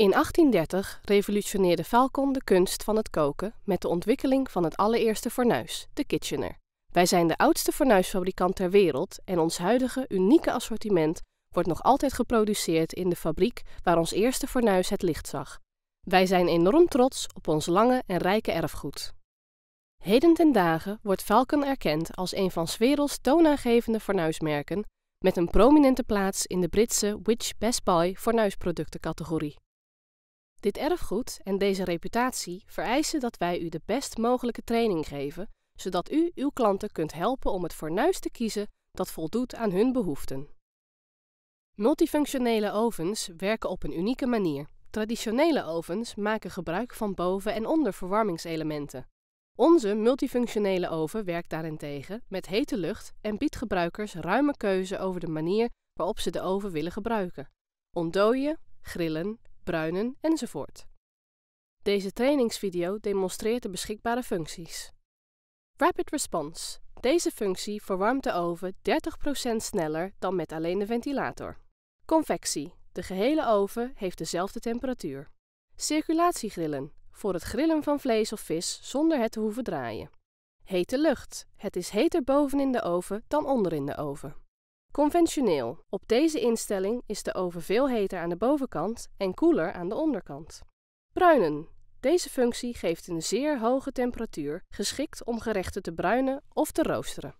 In 1830 revolutioneerde Falcon de kunst van het koken met de ontwikkeling van het allereerste fornuis, de Kitchener. Wij zijn de oudste fornuisfabrikant ter wereld en ons huidige unieke assortiment wordt nog altijd geproduceerd in de fabriek waar ons eerste fornuis het licht zag. Wij zijn enorm trots op ons lange en rijke erfgoed. Heden ten dagen wordt Falcon erkend als een van 's werelds toonaangevende fornuismerken met een prominente plaats in de Britse Which Best Buy fornuisproductencategorie. Dit erfgoed en deze reputatie vereisen dat wij u de best mogelijke training geven, zodat u uw klanten kunt helpen om het fornuis te kiezen dat voldoet aan hun behoeften. Multifunctionele ovens werken op een unieke manier. Traditionele ovens maken gebruik van boven- en onderverwarmingselementen. Onze multifunctionele oven werkt daarentegen met hete lucht en biedt gebruikers ruime keuze over de manier waarop ze de oven willen gebruiken. Ontdooien, grillen bruinen enzovoort. Deze trainingsvideo demonstreert de beschikbare functies. Rapid Response. Deze functie verwarmt de oven 30% sneller dan met alleen de ventilator. Convectie. De gehele oven heeft dezelfde temperatuur. Circulatiegrillen. Voor het grillen van vlees of vis zonder het te hoeven draaien. Hete lucht. Het is heter boven in de oven dan onder in de oven. Conventioneel. Op deze instelling is de oven veel heter aan de bovenkant en koeler aan de onderkant. Bruinen. Deze functie geeft een zeer hoge temperatuur, geschikt om gerechten te bruinen of te roosteren.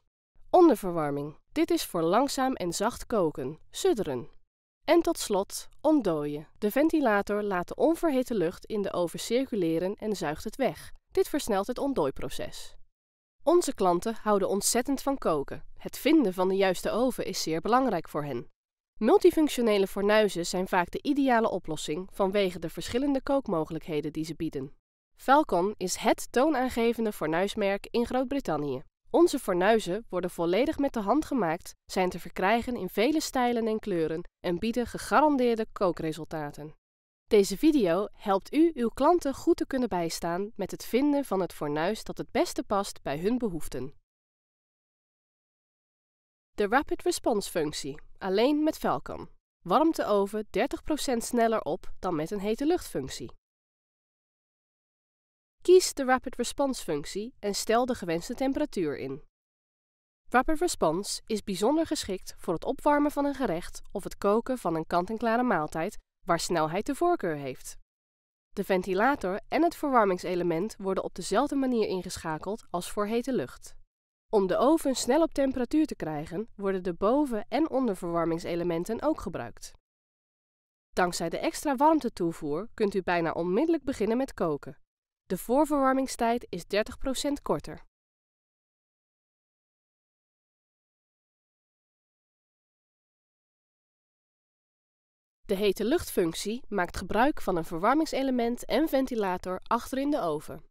Onderverwarming. Dit is voor langzaam en zacht koken, sudderen. En tot slot ontdooien. De ventilator laat de onverhitte lucht in de oven circuleren en zuigt het weg. Dit versnelt het ontdooiproces. Onze klanten houden ontzettend van koken. Het vinden van de juiste oven is zeer belangrijk voor hen. Multifunctionele fornuizen zijn vaak de ideale oplossing vanwege de verschillende kookmogelijkheden die ze bieden. Falcon is het toonaangevende fornuismerk in Groot-Brittannië. Onze fornuizen worden volledig met de hand gemaakt, zijn te verkrijgen in vele stijlen en kleuren en bieden gegarandeerde kookresultaten. Deze video helpt u uw klanten goed te kunnen bijstaan met het vinden van het fornuis dat het beste past bij hun behoeften. De Rapid Response functie, alleen met Falcon, warmt de 30% sneller op dan met een hete luchtfunctie. Kies de Rapid Response functie en stel de gewenste temperatuur in. Rapid Response is bijzonder geschikt voor het opwarmen van een gerecht of het koken van een kant-en-klare maaltijd waar snelheid de voorkeur heeft. De ventilator en het verwarmingselement worden op dezelfde manier ingeschakeld als voor hete lucht. Om de oven snel op temperatuur te krijgen, worden de boven- en onderverwarmingselementen ook gebruikt. Dankzij de extra warmtetoevoer kunt u bijna onmiddellijk beginnen met koken. De voorverwarmingstijd is 30% korter. De hete luchtfunctie maakt gebruik van een verwarmingselement en ventilator achterin de oven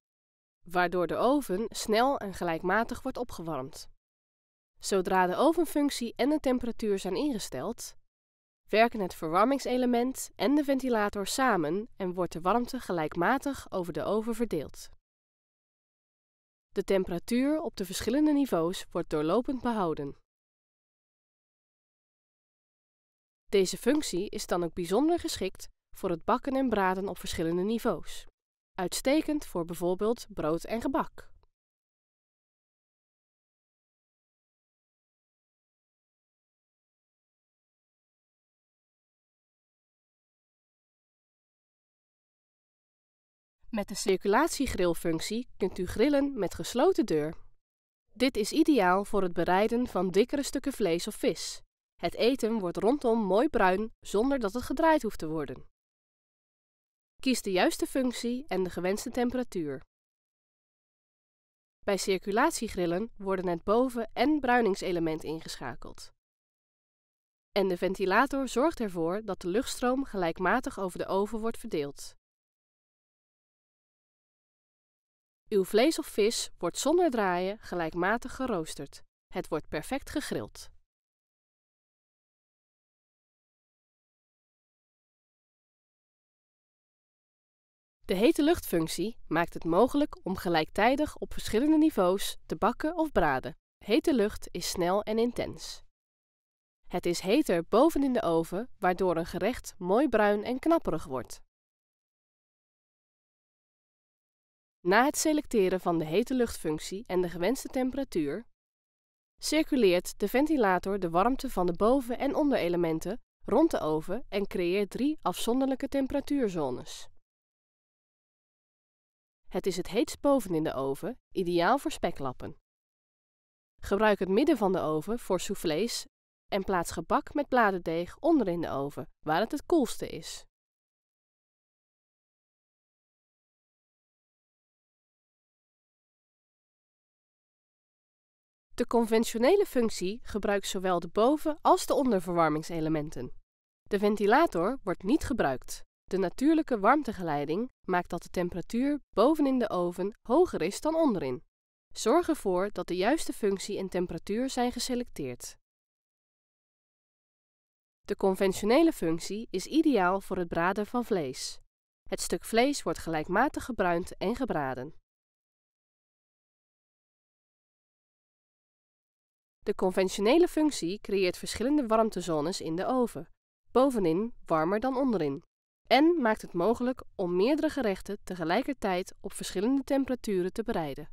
waardoor de oven snel en gelijkmatig wordt opgewarmd. Zodra de ovenfunctie en de temperatuur zijn ingesteld, werken het verwarmingselement en de ventilator samen en wordt de warmte gelijkmatig over de oven verdeeld. De temperatuur op de verschillende niveaus wordt doorlopend behouden. Deze functie is dan ook bijzonder geschikt voor het bakken en braden op verschillende niveaus uitstekend voor bijvoorbeeld brood en gebak. Met de circulatiegrilfunctie kunt u grillen met gesloten deur. Dit is ideaal voor het bereiden van dikkere stukken vlees of vis. Het eten wordt rondom mooi bruin zonder dat het gedraaid hoeft te worden. Kies de juiste functie en de gewenste temperatuur. Bij circulatiegrillen worden het boven- en bruiningselement ingeschakeld. En de ventilator zorgt ervoor dat de luchtstroom gelijkmatig over de oven wordt verdeeld. Uw vlees of vis wordt zonder draaien gelijkmatig geroosterd. Het wordt perfect gegrild. De hete luchtfunctie maakt het mogelijk om gelijktijdig op verschillende niveaus te bakken of braden. Hete lucht is snel en intens. Het is heter bovenin de oven, waardoor een gerecht mooi bruin en knapperig wordt. Na het selecteren van de hete luchtfunctie en de gewenste temperatuur, circuleert de ventilator de warmte van de boven- en onderelementen rond de oven en creëert drie afzonderlijke temperatuurzones. Het is het heetst boven in de oven, ideaal voor speklappen. Gebruik het midden van de oven voor soufflés en plaats gebak met bladerdeeg onder in de oven, waar het het koelste is. De conventionele functie gebruikt zowel de boven- als de onderverwarmingselementen. De ventilator wordt niet gebruikt. De natuurlijke warmtegeleiding maakt dat de temperatuur bovenin de oven hoger is dan onderin. Zorg ervoor dat de juiste functie en temperatuur zijn geselecteerd. De conventionele functie is ideaal voor het braden van vlees. Het stuk vlees wordt gelijkmatig gebruind en gebraden. De conventionele functie creëert verschillende warmtezones in de oven, bovenin warmer dan onderin en maakt het mogelijk om meerdere gerechten tegelijkertijd op verschillende temperaturen te bereiden.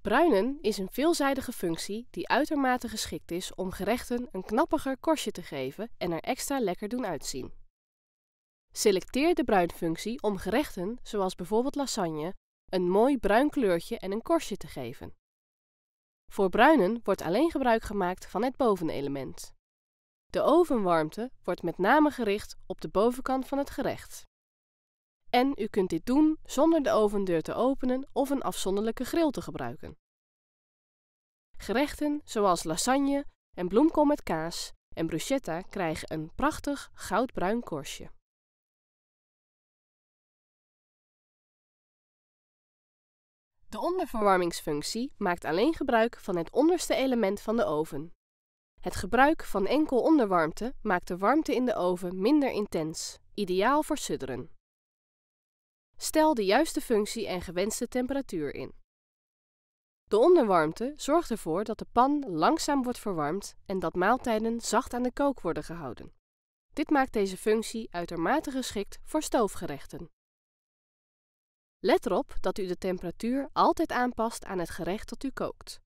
Bruinen is een veelzijdige functie die uitermate geschikt is om gerechten een knappiger korstje te geven en er extra lekker doen uitzien. Selecteer de bruinfunctie om gerechten, zoals bijvoorbeeld lasagne, een mooi bruin kleurtje en een korstje te geven. Voor bruinen wordt alleen gebruik gemaakt van het bovenelement. De ovenwarmte wordt met name gericht op de bovenkant van het gerecht. En u kunt dit doen zonder de ovendeur te openen of een afzonderlijke grill te gebruiken. Gerechten zoals lasagne en bloemkool met kaas en bruschetta krijgen een prachtig goudbruin korstje. De onderverwarmingsfunctie maakt alleen gebruik van het onderste element van de oven. Het gebruik van enkel onderwarmte maakt de warmte in de oven minder intens, ideaal voor sudderen. Stel de juiste functie en gewenste temperatuur in. De onderwarmte zorgt ervoor dat de pan langzaam wordt verwarmd en dat maaltijden zacht aan de kook worden gehouden. Dit maakt deze functie uitermate geschikt voor stoofgerechten. Let erop dat u de temperatuur altijd aanpast aan het gerecht dat u kookt.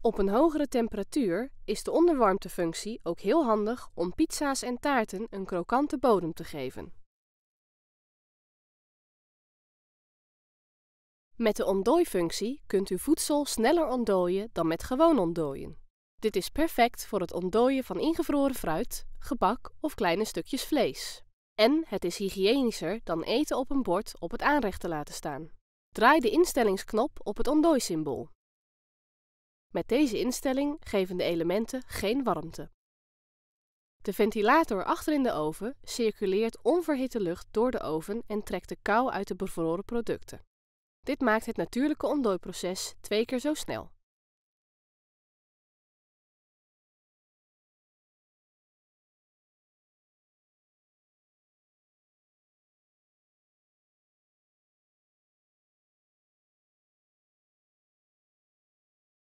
Op een hogere temperatuur is de onderwarmtefunctie ook heel handig om pizza's en taarten een krokante bodem te geven. Met de ontdooifunctie kunt u voedsel sneller ontdooien dan met gewoon ontdooien. Dit is perfect voor het ontdooien van ingevroren fruit, gebak of kleine stukjes vlees. En het is hygiënischer dan eten op een bord op het aanrecht te laten staan. Draai de instellingsknop op het ontdooisymbool. Met deze instelling geven de elementen geen warmte. De ventilator achter in de oven circuleert onverhitte lucht door de oven en trekt de kou uit de bevroren producten. Dit maakt het natuurlijke ontdooiproces twee keer zo snel.